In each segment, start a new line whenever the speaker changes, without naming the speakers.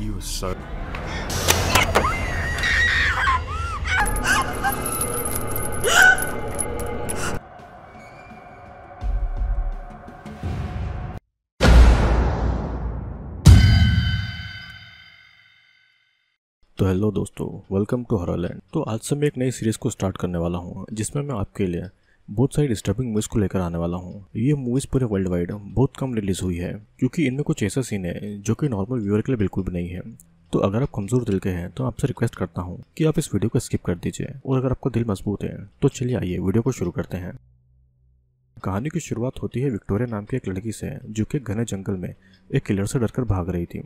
You were so... तो hello दोस्तों welcome to हरालैंड तो आज से मैं एक नई सीरीज़ को स्टार्ट करने वाला हूँ जिसमें मैं आपके लिए बहुत सारी डिस्टर्बिंग मूवीज को लेकर आने वाला हूँ ये मूवीज पूरे वर्ल्ड वाइड बहुत कम रिलीज हुई है क्योंकि इनमें कुछ ऐसा सीन है जो कि नॉर्मल व्यूअर के लिए बिल्कुल भी नहीं है तो अगर आप कमजोर दिल के हैं तो आपसे रिक्वेस्ट करता हूँ कि आप इस वीडियो को स्किप कर दीजिए और अगर आपका दिल मजबूत है तो चलिए आइए वीडियो को शुरू करते हैं कहानी की शुरुआत होती है विक्टोरिया नाम की एक लड़की से जो कि घने जंगल में एक किलर से डरकर भाग रही थी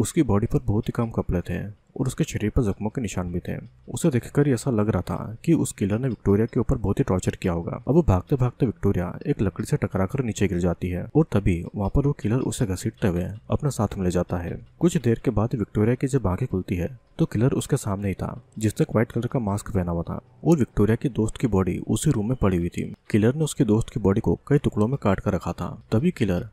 उसकी बॉडी पर बहुत ही कम कपड़े थे और उसके शरीर पर जख्मों के निशान भी थे उसे देखकर ऐसा लग रहा था कि उस किलर ने विक्टोरिया के ऊपर बहुत ही टॉर्चर किया होगा अब भागते भागते विक्टोरिया एक लकड़ी से टकराकर नीचे गिर जाती है और तभी वहाँ पर वो किलर उसे घसीटते हुए अपने साथ में ले जाता है कुछ देर के बाद विक्टोरिया की जब आंखें खुलती है तो किलर उसके सामने ही था जिसने व्हाइट कलर का मास्क पहना हुआ था और विक्टोरिया की दोस्त की बॉडी उसी रूम में पड़ी हुई थी किलर ने उसके दोस्त की बॉडी को कई टुकड़ों में काट कर रखा था तभी किलर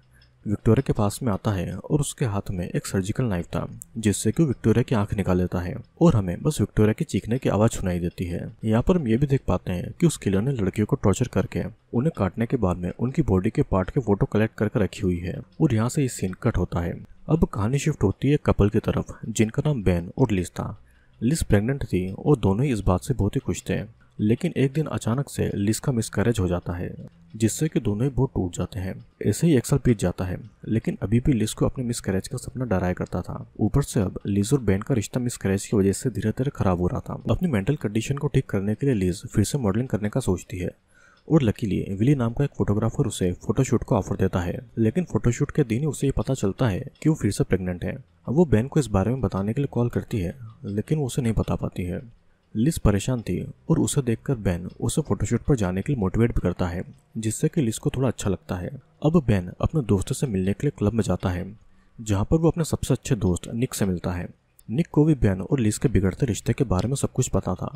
विक्टोरिया के पास में आता है और उसके हाथ में एक सर्जिकल नाइफ था जिससे कि विक्टोरिया की आंख निकाल लेता है और हमें बस विक्टोरिया के चीखने की आवाज सुनाई देती है यहाँ पर हम ये भी देख पाते हैं कि उस किलर ने लड़कियों को टॉर्चर करके उन्हें काटने के बाद में उनकी बॉडी के पार्ट के फोटो कलेक्ट करके रखी हुई है और यहाँ से ये सीन कट होता है अब कहानी शिफ्ट होती है कपल की तरफ जिनका नाम बैन और लिस था लिस प्रेगनेंट थी और दोनों ही इस बात से बहुत ही खुश थे लेकिन एक दिन अचानक से लिस का मिसकरेज हो जाता है जिससे कि दोनों ही बहुत टूट जाते हैं ऐसे ही एक्सल पीट जाता है लेकिन अभी भी लिस को अपने मिसकरेज का सपना डराया करता था ऊपर से अब लिज और बेन का रिश्ता मिसकरेज की वजह से धीरे धीरे खराब हो रहा था अपनी मेंटल कंडीशन को ठीक करने के लिए लिज फिर से मॉडलिंग करने का सोचती है और लकीली विली नाम का एक फोटोग्राफर उसे फोटोशूट को ऑफर देता है लेकिन फोटोशूट के दिन ही उसे ये पता चलता है कि वो फिर से प्रेग्नेंट है अब वो बेन को इस बारे में बताने के लिए कॉल करती है लेकिन वो उसे नहीं बता पाती है लिस परेशान थी और उसे देखकर बैन उसे फोटोशूट पर जाने के लिए मोटिवेट भी करता है जिससे कि लिस को थोड़ा अच्छा लगता है अब बैन अपने दोस्तों से मिलने के लिए क्लब में जाता है जहाँ पर वो अपने सबसे अच्छे दोस्त निक से मिलता है निक को भी बैन और लिस के बिगड़ते रिश्ते के बारे में सब कुछ पता था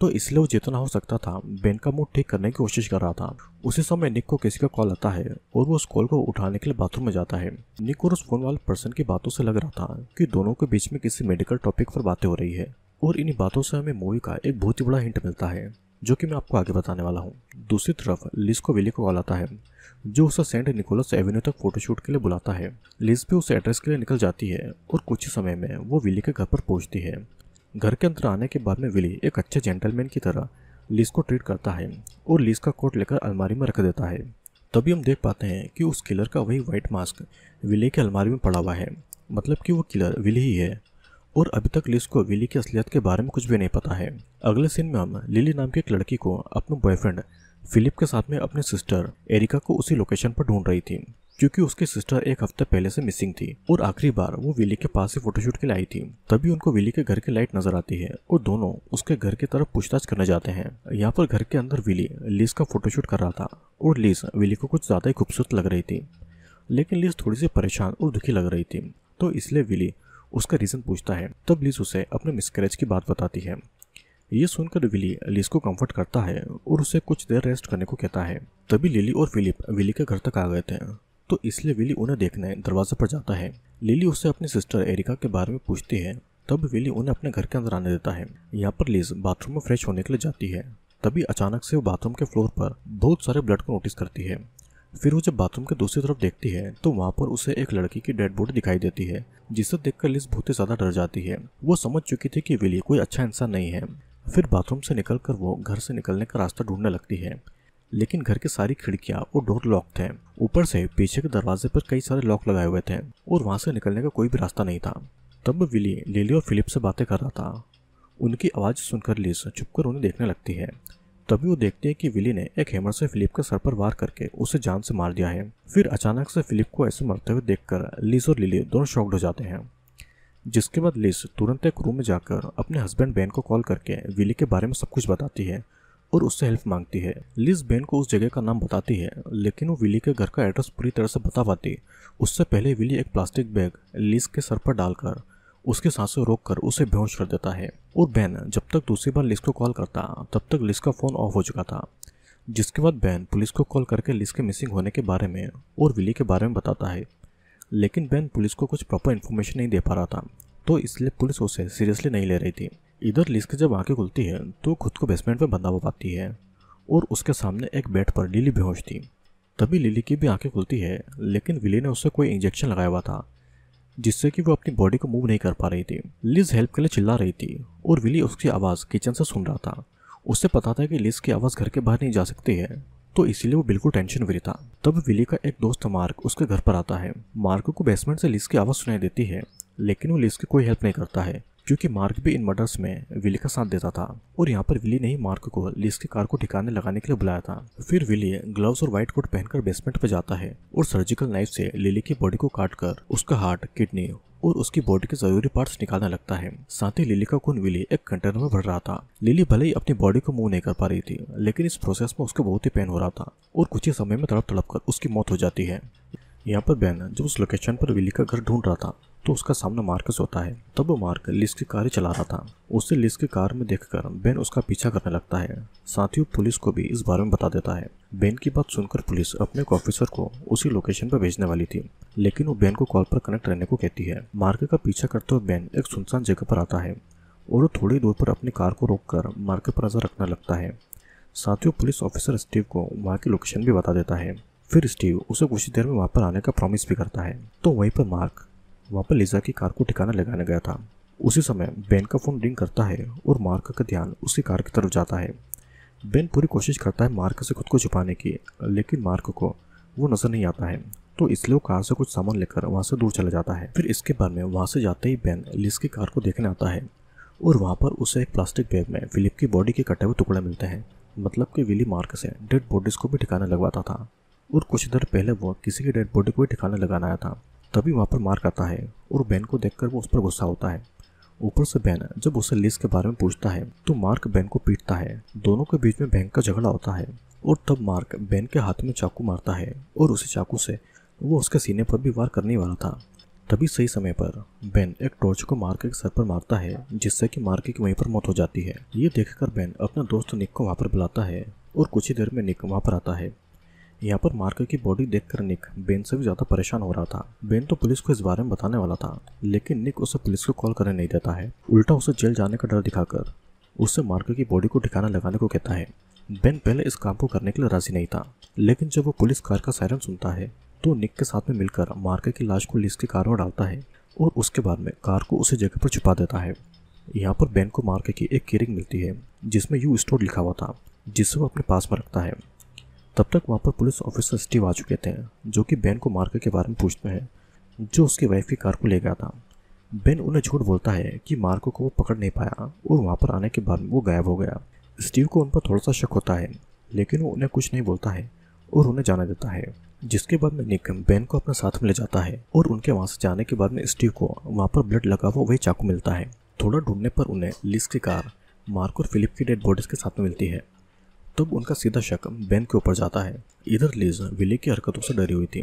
तो इसलिए वो जितना हो सकता था बैन का मूड ठीक करने की कोशिश कर रहा था उसी समय निक को किसी का कॉल आता है और वो उस कॉल को उठाने के लिए बाथरूम में जाता है निक और उस फोन वाले पर्सन की बातों से लग रहा था कि दोनों के बीच में किसी मेडिकल टॉपिक पर बातें हो रही है और इन्हीं बातों से हमें मूवी का एक बहुत ही बड़ा हिंट मिलता है जो कि मैं आपको आगे बताने वाला हूँ दूसरी तरफ लिस को विली को बुलाता है जो उसे सेंट निकोलस एवेन्यू तक फोटोशूट के लिए बुलाता है लिस भी उस एड्रेस के लिए निकल जाती है और कुछ ही समय में वो विली के घर पर पहुँचती है घर के अंदर आने के बाद में विली एक अच्छे जेंटलमैन की तरह लिस को ट्रीट करता है और लिस का कोट लेकर अलमारी में रख देता है तभी हम देख पाते हैं कि उस किलर का वही वाइट मास्क विली के अलमारी में पड़ा हुआ है मतलब कि वो किलर विली ही है और अभी तक लिस को विली के असलियत के बारे में कुछ भी नहीं पता है अगले सीन में हम लिली नाम की एक लड़की को अपने बॉयफ्रेंड फिलिप के साथ में अपने सिस्टर एरिका को उसी लोकेशन पर ढूंढ रही थी क्योंकि उसके सिस्टर एक हफ्ते पहले से मिसिंग थी और आखिरी बार वो विली के पास से फोटोशूट के लिए आई थी तभी उनको विली के घर की लाइट नजर आती है और दोनों उसके घर की तरफ पूछताछ करने जाते हैं यहाँ पर घर के अंदर विली लिस का फोटोशूट कर रहा था और लिस विली को कुछ ज्यादा ही खूबसूरत लग रही थी लेकिन लिस थोड़ी सी परेशान और दुखी लग रही थी तो इसलिए विली उसका रीज़न पूछता है तब लिस उसे अपने मिसकरेज की बात बताती है ये सुनकर विली लिस को कंफर्ट करता है और उसे कुछ देर रेस्ट करने को कहता है तभी लिली और फिलिप विली के घर तक आ गए थे तो इसलिए विली उन्हें देखने दरवाजे पर जाता है लिली उसे अपनी सिस्टर एरिका के बारे में पूछती है तब विली उन्हें अपने घर के अंदर आने देता है यहाँ पर लिस बाथरूम में फ्रेश होने के लिए जाती है तभी अचानक से वो बाथरूम के फ्लोर पर बहुत सारे ब्लड को नोटिस करती है फिर वो जब बाथरूम के दूसरी तरफ देखती है तो वहाँ पर उसे एक लड़की की डेड बॉडी दिखाई देती है जिसे देखकर लिस बहुत ही ज़्यादा डर जाती है वो समझ चुकी थी कि विली कोई अच्छा इंसान नहीं है फिर बाथरूम से निकलकर वो घर से निकलने का रास्ता ढूंढने लगती है लेकिन घर की सारी खिड़कियाँ और डोर लॉक थे ऊपर से पीछे के दरवाजे पर कई सारे लॉक लगाए हुए थे और वहाँ से निकलने का कोई भी रास्ता नहीं था तब विली लिली और फिलिप से बातें कर रहा था उनकी आवाज़ सुनकर लिस छुपकर उन्हें देखने लगती है तभी वो देखते हैं कि विली ने एक हैमर से फिलिप के सर पर वार करके उसे जान से मार दिया है फिर अचानक से फिलिप को ऐसे मरते हुए देखकर लिस और लिली दोनों शॉक्ड हो जाते हैं जिसके बाद लिस तुरंत एक रूम में जाकर अपने हस्बैंड बेन को कॉल करके विली के बारे में सब कुछ बताती है और उससे हेल्प मांगती है लिस बेन को उस जगह का नाम बताती है लेकिन वो विली के घर का एड्रेस पूरी तरह से बता पाती उससे पहले विली एक प्लास्टिक बैग लिस के सर पर डालकर उसके से रोक कर उसे बेहोश कर देता है और बैन जब तक दूसरी बार लिस को कॉल करता तब तक लिस का फ़ोन ऑफ हो चुका था जिसके बाद बैन पुलिस को कॉल करके लिस के मिसिंग होने के बारे में और विली के बारे में बताता है लेकिन बैन पुलिस को कुछ प्रॉपर इन्फॉर्मेशन नहीं दे पा रहा था तो इसलिए पुलिस उसे सीरियसली नहीं ले रही थी इधर लिस्क जब आंखें खुलती है तो खुद को बेसमेंट में बंधा हो पाती है और उसके सामने एक बेड पर लिली बेहोश थी तभी लिली की भी आंखें खुलती है लेकिन विली ने उसे कोई इंजेक्शन लगाया हुआ था जिससे कि वो अपनी बॉडी को मूव नहीं कर पा रही थी लिज हेल्प के लिए चिल्ला रही थी और विली उसकी आवाज़ किचन से सुन रहा था उससे पता था कि लिज की आवाज़ घर के बाहर नहीं जा सकती है तो इसीलिए वो बिल्कुल टेंशन फ्री था तब विली का एक दोस्त मार्क उसके घर पर आता है मार्क को बेसमेंट से लिस की आवाज़ सुनाई देती है लेकिन वो लिस की कोई हेल्प नहीं करता है क्योंकि मार्क भी इन मर्डर्स में विली का साथ देता था और यहाँ पर विली ने ही मार्क को लिस की कार को ठिकाने लगाने के लिए बुलाया था फिर विली ग्लव्स और व्हाइट कोट पहनकर बेसमेंट पर जाता है और सर्जिकल नाइफ से लिली की बॉडी को काट कर उसका हार्ट किडनी और उसकी बॉडी के जरूरी पार्ट्स निकालने लगता है साथ ही लिली का खून विली एक कंटेनर में भर रहा था लिली भले ही अपनी बॉडी को मूव नहीं कर पा रही थी लेकिन इस प्रोसेस में उसको बहुत ही पेन हो रहा था और कुछ ही समय में तड़प तड़प कर उसकी मौत हो जाती है यहाँ पर बैन जब उस लोकेशन पर विली का घर ढूंढ रहा था तो उसका सामना मार्कस होता है तब मार्क लिस्क की कार चला रहा था उसे लिस्क की कार में देखकर बेन उसका पीछा करने लगता है साथ ही पुलिस को भी इस बारे में बता देता है बेन की बात सुनकर पुलिस अपने ऑफिसर को उसी लोकेशन पर भेजने वाली थी लेकिन वो बेन को कॉल पर कनेक्ट रहने को कहती है मार्क का पीछा करते हुए बेन एक सुनसान जगह पर आता है और वो थोड़ी दूर पर अपनी कार को रोक कर मार्क पर नजर रखने लगता है साथ ही पुलिस ऑफिसर स्टीव को वहाँ की लोकेशन भी बता देता है फिर स्टीव उसे कुछ देर में वहाँ पर आने का प्रॉमिस भी करता है तो वहीं पर मार्क वहाँ पर लिजा की कार को ठिकाना लगाने गया था उसी समय बेन का फ़ोन रिंग करता है और मार्क का ध्यान उसकी कार की तरफ जाता है बेन पूरी कोशिश करता है मार्क से खुद को छुपाने की लेकिन मार्क को वो नज़र नहीं आता है तो इसलिए वो कार से कुछ सामान लेकर वहाँ से दूर चला जाता है फिर इसके बाद में वहाँ से जाते ही बेन लिस की कार को देखने आता है और वहाँ पर उसे एक प्लास्टिक बैग में फिलिप की बॉडी के कटे हुए टुकड़े मिलते हैं मतलब कि विली मार्क से डेड बॉडीज़ को भी ठिकाना लगवाता था और कुछ देर पहले वो किसी की डेड बॉडी को भी ठिकाना लगाना आया था तभी वहाँ पर मार्क आता है और बैन को देखकर वो उस पर गुस्सा होता है ऊपर से बैन जब उसे लिस के बारे में पूछता है तो मार्क बैन को पीटता है दोनों के बीच में बैंक का झगड़ा होता है और तब मार्क बैन के हाथ में चाकू मारता है और उसी चाकू से वो उसके सीने पर भी वार करने वाला था तभी सही समय पर बैन एक टॉर्च को मार्क के सर पर मारता है जिससे कि मार्क की वहीं पर मौत हो जाती है ये देखकर बैन अपना दोस्त निक को वहाँ पर बुलाता है और कुछ ही देर में निक वहाँ पर आता है यहाँ पर मार्कर की बॉडी देखकर निक बेन से भी ज्यादा परेशान हो रहा था बेन तो पुलिस को इस बारे में बताने वाला था लेकिन निक उसे पुलिस को कॉल करने नहीं देता है उल्टा उसे जेल जाने का डर दिखाकर उससे मार्कर की बॉडी को ठिकाना लगाने को कहता है बेन पहले इस काम को करने के लिए राजी नहीं था लेकिन जब वो पुलिस कार का सायरन सुनता है तो निक के साथ में मिलकर मार्कर की लाश को लिस की कार में डालता है और उसके बाद में कार को उसी जगह पर छुपा देता है यहाँ पर बेन को मार्कर की एक केरिंग मिलती है जिसमें यू स्टोर लिखा हुआ था जिसे वो अपने पास में रखता है तब तक वहाँ पर पुलिस ऑफिसर स्टीव आ चुके थे जो कि बेन को मार्कर के बारे में पूछते हैं जो उसकी वाइफ की कार को ले गया था बेन उन्हें झूठ बोलता है कि मार्को को वो पकड़ नहीं पाया और वहाँ पर आने के बाद वो गायब हो गया स्टीव को उन पर थोड़ा सा शक होता है लेकिन वो उन्हें कुछ नहीं बोलता है और उन्हें जाने देता है जिसके बाद में निक बेन को अपने साथ में ले जाता है और उनके वहाँ से जाने के बाद में स्टीव को वहाँ पर ब्लड लगा हुआ वही चाकू मिलता है थोड़ा ढूंढने पर उन्हें लिस की कार मार्क और फिलिप की डेड बॉडीज के साथ में मिलती है तब उनका सीधा शक बैन के ऊपर जाता है इधर लीज विले की हरकतों से डरी हुई थी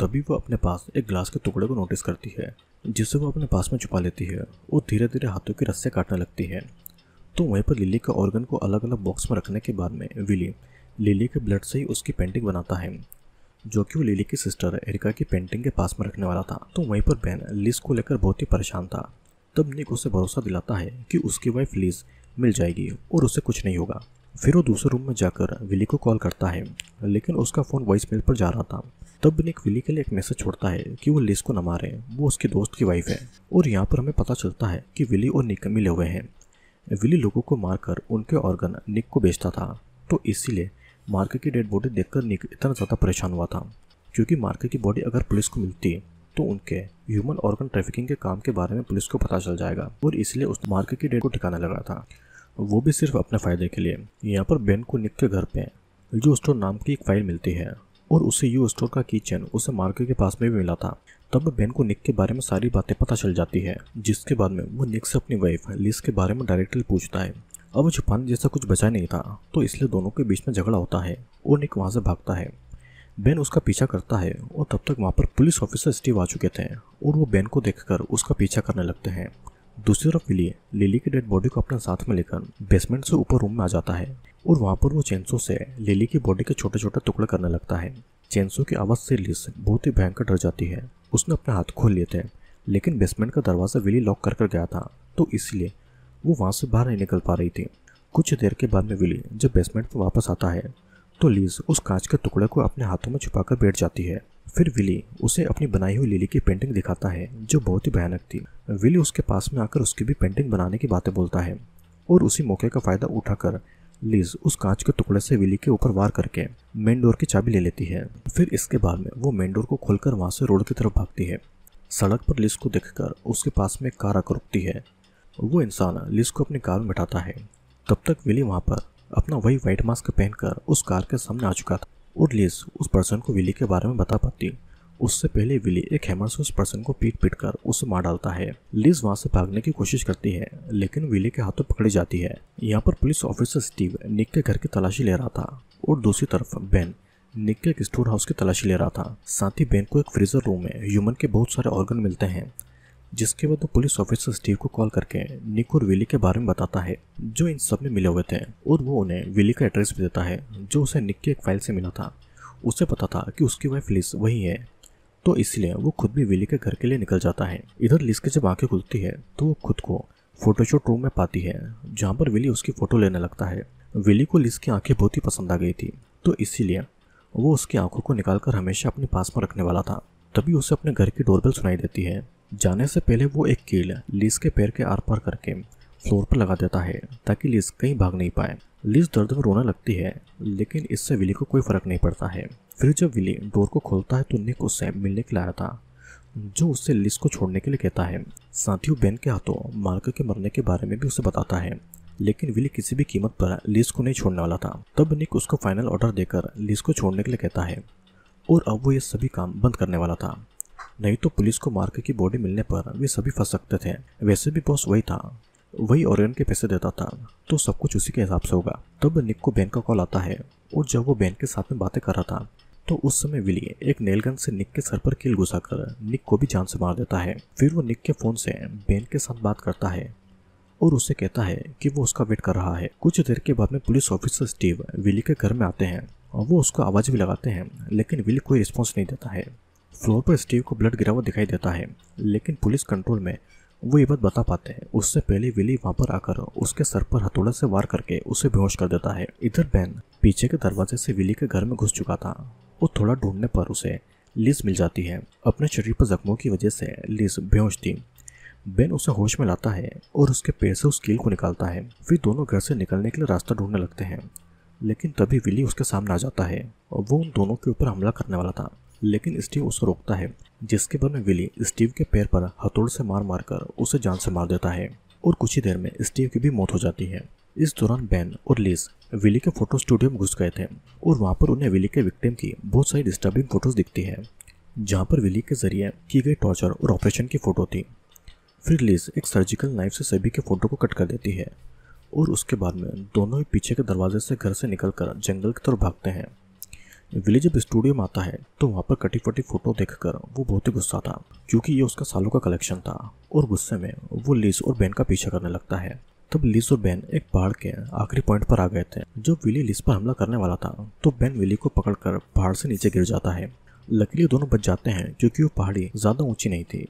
तभी वो अपने पास एक ग्लास के टुकड़े को नोटिस करती है जिसे वो अपने पास में छुपा लेती है और धीरे धीरे हाथों की रस्से काटने लगती है तो वहीं पर लिली के ऑर्गन को अलग अलग बॉक्स में रखने के बाद में विली लिली के ब्लड से ही उसकी पेंटिंग बनाता है जो कि वो लिली की सिस्टर एरिका की पेंटिंग के पास में रखने वाला था तो वहीं पर बैन लिस को लेकर बहुत ही परेशान था तब निक उसे भरोसा दिलाता है कि उसकी वाइफ लिस मिल जाएगी और उसे कुछ नहीं होगा फिर वो दूसरे रूम में जाकर विली को कॉल करता है लेकिन उसका फ़ोन वॉइस मेल पर जा रहा था तब निक विली के लिए एक मैसेज छोड़ता है कि वो लिस को न मारे वो उसके दोस्त की वाइफ है और यहाँ पर हमें पता चलता है कि विली और निक मिले हुए हैं विली लोगों को मारकर उनके ऑर्गन निक को बेचता था तो इसीलिए मार्कर की डेड बॉडी देखकर निक इतना ज़्यादा परेशान हुआ था क्योंकि मार्कर की बॉडी अगर पुलिस को मिलती तो उनके ह्यूमन ऑर्गन ट्रैफिकिंग के काम के बारे में पुलिस को पता चल जाएगा और इसलिए उस मार्कर की डेड को ठिकाना लगा था वो भी सिर्फ अपने फ़ायदे के लिए यहाँ पर बेन को निक के घर पे यू स्टोर नाम की एक फाइल मिलती है और उसे यू स्टोर का किचन उसे मार्के के पास में भी मिला था तब बेन को निक के बारे में सारी बातें पता चल जाती है जिसके बाद में वो निक से अपनी वाइफ लिस के बारे में डायरेक्टली पूछता है अब छुपाने जैसा कुछ बचा नहीं था तो इसलिए दोनों के बीच में झगड़ा होता है और निक वहाँ से भागता है बेन उसका पीछा करता है और तब तक वहाँ पर पुलिस ऑफिसर स्टीव आ चुके थे और वो बेन को देखकर उसका पीछा करने लगते हैं दूसरी तरफ मिली लिली की डेड बॉडी को अपने साथ में लेकर बेसमेंट से ऊपर रूम में आ जाता है और वहाँ पर वो चेंसो से लिली की बॉडी के छोटे छोटे टुकड़े करने लगता है चेंसो की आवाज़ से लिस बहुत ही भयंकर डर जाती है उसने अपने हाथ खोल लिए थे लेकिन बेसमेंट का दरवाज़ा विली लॉक कर कर गया था तो इसलिए वो वहाँ से बाहर नहीं निकल पा रही थी कुछ देर के बाद में विली जब बेसमेंट पर वापस आता है तो लीज उस कांच के टुकड़े को अपने हाथों में छुपाकर बैठ जाती है फिर विली उसे अपनी बनाई हुई लिली की पेंटिंग दिखाता है जो बहुत ही भयानक थी विली उसके पास में आकर उसकी भी पेंटिंग बनाने की बातें बोलता है और उसी मौके का फ़ायदा उठाकर लीज उस कांच के टुकड़े से विली के ऊपर वार करके मेन डोर की चाबी ले लेती है फिर इसके बाद में वो मेन डोर को खोलकर वहाँ से रोड की तरफ भागती है सड़क पर लिस को देखकर उसके पास में कार आकर रुकती है वो इंसान लिज को अपनी कार में बैठाता है तब तक विली वहाँ पर अपना वही व्हाइट मास्क पहनकर उस कार के सामने आ चुका था और लिज उस पर्सन को विली के बारे में बता पाती उससे पहले विली एक हैमर से उस पर्सन को पीट पीट कर उसे मार डालता है लिज वहां से भागने की कोशिश करती है लेकिन विली के हाथों पकड़ी जाती है यहाँ पर पुलिस ऑफिसर स्टीव निक के घर की तलाशी ले रहा था और दूसरी तरफ बेन निक के एक स्टोर हाउस की तलाशी ले रहा था साथ ही बेन को एक फ्रीजर रूम में ह्यूमन के बहुत सारे ऑर्गन मिलते हैं जिसके बाद वो पुलिस ऑफिसर स्टीव को कॉल करके निक और विली के बारे में बताता है जो इन सब में मिले हुए थे और वो उन्हें विली का एड्रेस भी देता है जो उसे निक के एक फाइल से मिला था उसे पता था कि उसकी वाइफ लिस वही है तो इसलिए वो खुद भी विली के घर के लिए निकल जाता है इधर लिस के जब आंखें खुलती है तो वो खुद को फोटोशूट रूम में पाती है जहाँ पर विली उसकी फोटो लेने लगता है विली को लिस की आंखें बहुत ही पसंद आ गई थी तो इसीलिए वो उसकी आंखों को निकालकर हमेशा अपने पास में रखने वाला था तभी उसे अपने घर की डोरबेल सुनाई देती है जाने से पहले वो एक कील लिस के पैर के आर पार करके फ्लोर पर लगा देता है ताकि लिस कहीं भाग नहीं पाए लिस दर्द में रोने लगती है लेकिन इससे विली को कोई फर्क नहीं पड़ता है फिर जब विली डोर को खोलता है तो निक उससे मिलने के लिए आया था जो उससे लिस को छोड़ने के लिए कहता है साथियों बेन के हाथों मार्क के मरने के बारे में भी उसे बताता है लेकिन विली किसी भी कीमत पर लिस को नहीं छोड़ने वाला था तब निक उसको फाइनल ऑर्डर देकर लिस को छोड़ने के लिए कहता है और अब वो ये सभी काम बंद करने वाला था नहीं तो पुलिस को मार्क की बॉडी मिलने पर वे सभी फंस सकते थे वैसे भी बॉस वही था वही ओरियन के पैसे देता था तो सब कुछ उसी के हिसाब से होगा तब निक को बैन का कॉल आता है और जब वो बैन के साथ में बातें कर रहा था तो उस समय विली एक नेलगन से निक के सर पर किल घुसा कर निक को भी जान से मार देता है फिर वो निक के फोन से बेन के साथ बात करता है और उसे कहता है कि वो उसका वेट कर रहा है कुछ देर के बाद में पुलिस ऑफिसर स्टीव विली के घर में आते हैं और वो उसको आवाज़ भी लगाते हैं लेकिन विली कोई रिस्पॉन्स नहीं देता है फ्लोर पर स्टीव को ब्लड गिरा हुआ दिखाई देता है लेकिन पुलिस कंट्रोल में वो ये बात बता पाते हैं उससे पहले विली वहां पर आकर उसके सर पर हथौड़ा से वार करके उसे बेहोश कर देता है इधर बैन पीछे के दरवाजे से विली के घर में घुस चुका था और थोड़ा ढूंढने पर उसे लिस मिल जाती है अपने शरीर पर जख्मों की वजह से लिस बेहोश थी बेन उसे होश में लाता है और उसके पैर से उस कील को निकालता है फिर दोनों घर से निकलने के लिए रास्ता ढूंढने लगते हैं लेकिन तभी विली उसके सामने आ जाता है और वो उन दोनों के ऊपर हमला करने वाला था लेकिन स्टीव उसे रोकता है जिसके बाद में विली स्टीव के पैर पर हथौड़ से मार मार कर उसे जान से मार देता है और कुछ ही देर में स्टीव की भी मौत हो जाती है इस दौरान बेन और लिस विली के फोटो स्टूडियो में घुस गए थे और वहाँ पर उन्हें विली के विक्टिम की बहुत सारी डिस्टर्बिंग फोटोज दिखती है जहाँ पर विली के जरिए की गई टॉर्चर और ऑपरेशन की फोटो थी फिर लिज एक सर्जिकल नाइफ से सभी के फोटो को कट कर देती है और उसके बाद में दोनों ही पीछे के दरवाजे से घर से निकल जंगल की तरफ भागते हैं विली जब स्टूडियो में आता है तो वहाँ पर कटी फटी फोटो देख वो बहुत ही गुस्सा था क्योंकि ये उसका सालों का कलेक्शन था और गुस्से में वो लिज और बहन का पीछा करने लगता है तब लिस और बैन एक पहाड़ के आखिरी पॉइंट पर आ गए थे जब विली लिस पर हमला करने वाला था तो बैन विली को पकड़कर पहाड़ से नीचे गिर जाता है लकीली दोनों बच जाते हैं क्योंकि वो पहाड़ी ज्यादा ऊंची नहीं थी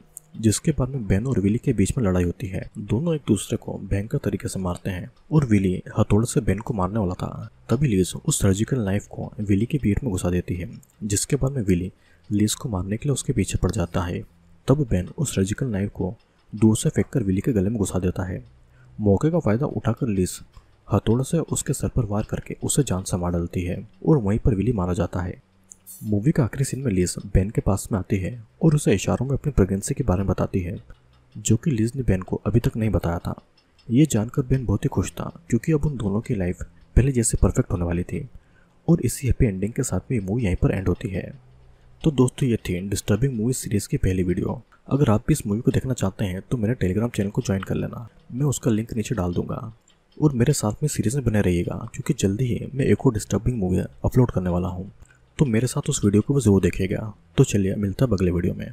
जिसके बाद में बैन और विली के बीच में लड़ाई होती है दोनों एक दूसरे को भयंकर तरीके से मारते हैं और विली हथौड़े से बैन को मारने वाला था तभी लीज उस सर्जिकल नाइफ को विली की पीठ में घुसा देती है जिसके बाद में विली लीज को मारने के लिए उसके पीछे पड़ जाता है तब बैन उस सर्जिकल नाइफ को दूर से फेंक कर विली के गले में घुसा देता है मौके का फायदा उठाकर लिस हथोड़ से उसके सर पर वार करके उसे जान संवार डालती है और वहीं पर विली मारा जाता है मूवी का आखिरी सीन में लिस बैन के पास में आती है और उसे इशारों में अपनी प्रेगनेंसी के बारे में बताती है जो कि लिज ने बैन को अभी तक नहीं बताया था ये जानकर बैन बहुत ही खुश था क्योंकि अब उन दोनों की लाइफ पहले जैसे परफेक्ट होने वाली थी और इसी हैप्पी एंडिंग के साथ में मूवी यहीं पर एंड होती है तो दोस्तों ये थी डिस्टर्बिंग मूवी सीरीज की पहली वीडियो अगर आप भी इस मूवी को देखना चाहते हैं तो मेरे टेलीग्राम चैनल को ज्वाइन कर लेना मैं उसका लिंक नीचे डाल दूंगा और मेरे साथ में सीरीज में बने रहिएगा क्योंकि जल्दी ही मैं एक और डिस्टर्बिंग मूवी अपलोड करने वाला हूँ तो मेरे साथ उस वीडियो को भी जरूर देखेगा तो चलिए मिलता है अगले वीडियो में